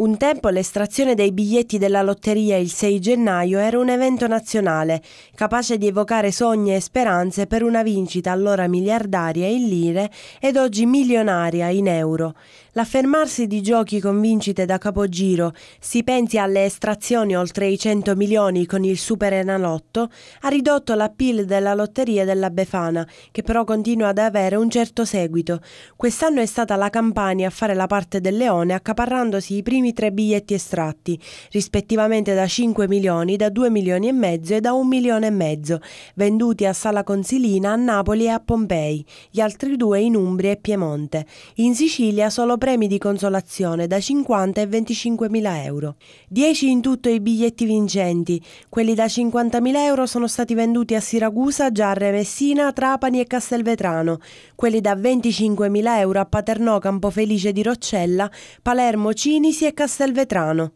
Un tempo l'estrazione dei biglietti della lotteria il 6 gennaio era un evento nazionale, capace di evocare sogni e speranze per una vincita allora miliardaria in lire ed oggi milionaria in euro. L'affermarsi di giochi con vincite da capogiro, si pensi alle estrazioni oltre i 100 milioni con il Super Enalotto, ha ridotto l'appeal della lotteria della Befana, che però continua ad avere un certo seguito. Quest'anno è stata la Campania a fare la parte del leone, accaparrandosi i primi primi tre biglietti estratti, rispettivamente da 5 milioni, da 2 milioni e mezzo e da 1 milione e mezzo, venduti a Sala Consilina, a Napoli e a Pompei, gli altri due in Umbria e Piemonte. In Sicilia solo premi di consolazione da 50 e 25 mila euro. 10 in tutto i biglietti vincenti, quelli da 50 mila euro sono stati venduti a Siracusa, Giarre, Messina, Trapani e Castelvetrano, quelli da 25 mila euro a Paternò, Campofelice di Roccella, Palermo, Cinisi e Castelvetrano.